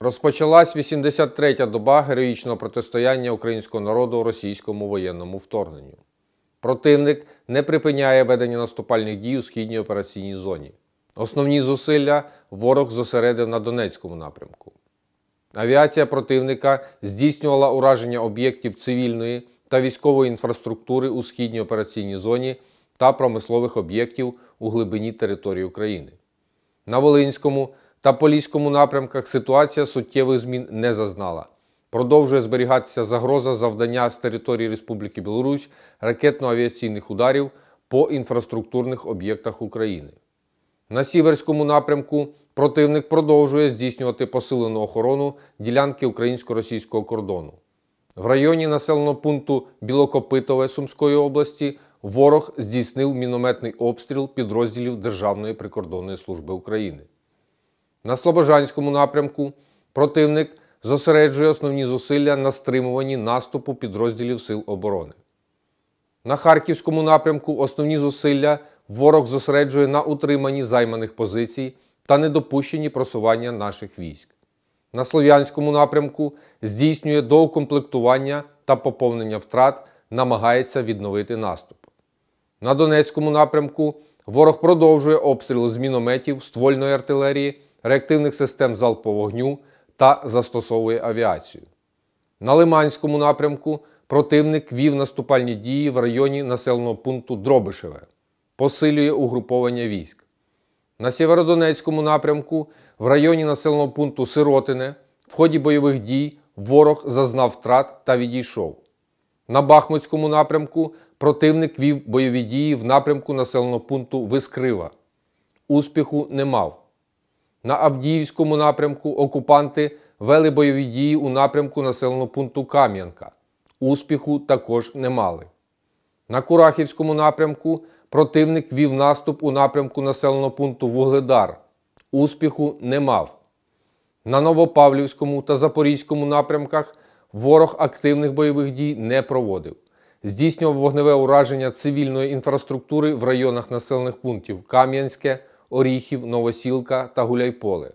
Розпочалась 83-та доба героїчного протистояння українського народу російському воєнному вторгненню. Противник не припиняє ведення наступальних дій у східній операційній зоні. Основні зусилля ворог зосередив на Донецькому напрямку. Авіація противника здійснювала ураження об'єктів цивільної та військової інфраструктури у східній операційній зоні та промислових об'єктів у глибині території України. На Волинському та Поліському напрямках ситуація суттєвих змін не зазнала. Продовжує зберігатися загроза завдання з території Республіки Білорусь ракетно-авіаційних ударів по інфраструктурних об'єктах України. На сіверському напрямку противник продовжує здійснювати посилену охорону ділянки українсько-російського кордону. В районі населеного пункту Білокопитове Сумської області ворог здійснив мінометний обстріл підрозділів Державної прикордонної служби України. На Слобожанському напрямку противник зосереджує основні зусилля на стримуванні наступу підрозділів Сил оборони. На Харківському напрямку основні зусилля ворог зосереджує на утриманні займаних позицій та недопущенні просування наших військ. На Слов'янському напрямку здійснює доукомплектування та поповнення втрат, намагається відновити наступ. На Донецькому напрямку ворог продовжує обстріл з мінометів, ствольної артилерії реактивних систем залпового вогню та застосовує авіацію. На Лиманському напрямку противник вів наступальні дії в районі населеного пункту Дробишеве, посилює угруповання військ. На Сєвєродонецькому напрямку в районі населеного пункту Сиротине в ході бойових дій ворог зазнав втрат та відійшов. На Бахмутському напрямку противник вів бойові дії в напрямку населеного пункту Вискрива. Успіху не мав. На Авдіївському напрямку окупанти вели бойові дії у напрямку населеного пункту Кам'янка. Успіху також не мали. На Курахівському напрямку противник вів наступ у напрямку населеного пункту Вугледар. Успіху не мав. На Новопавлівському та Запорізькому напрямках ворог активних бойових дій не проводив. Здійснював вогневе ураження цивільної інфраструктури в районах населених пунктів Кам'янське. Оріхів, Новосілка та Гуляйполе.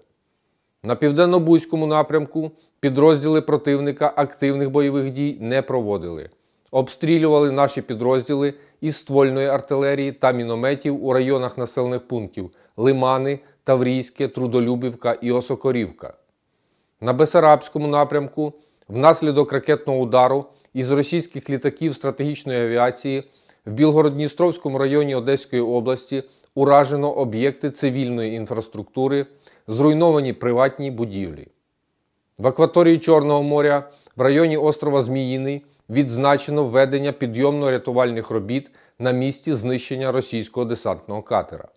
На південно-бузькому напрямку підрозділи противника активних бойових дій не проводили. Обстрілювали наші підрозділи із ствольної артилерії та мінометів у районах населених пунктів Лимани, Таврійське, Трудолюбівка і Осокорівка. На Бесарабському напрямку внаслідок ракетного удару із російських літаків стратегічної авіації в Білгородністровському районі Одеської області уражено об'єкти цивільної інфраструктури, зруйновані приватні будівлі. В акваторії Чорного моря в районі острова Зміїний відзначено введення підйомно-рятувальних робіт на місці знищення російського десантного катера.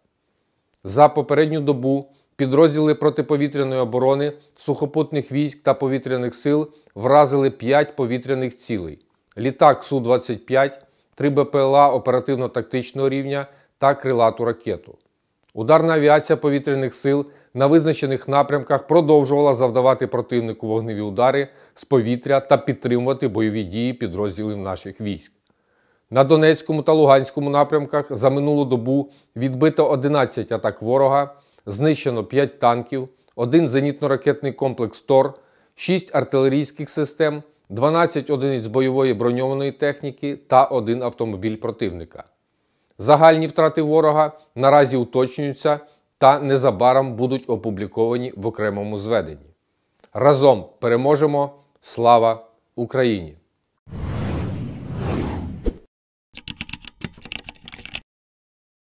За попередню добу підрозділи протиповітряної оборони, сухопутних військ та повітряних сил вразили 5 повітряних цілей: літак Су-25, 3 БПЛА оперативно-тактичного рівня та крилату ракету. Ударна авіація повітряних сил на визначених напрямках продовжувала завдавати противнику вогневі удари з повітря та підтримувати бойові дії підрозділів наших військ. На Донецькому та Луганському напрямках за минулу добу відбито 11 атак ворога, знищено 5 танків, один зенітно-ракетний комплекс ТОР, 6 артилерійських систем, 12 одиниць бойової броньованої техніки та один автомобіль противника. Загальні втрати ворога наразі уточнюються та незабаром будуть опубліковані в окремому зведенні. Разом переможемо! Слава Україні!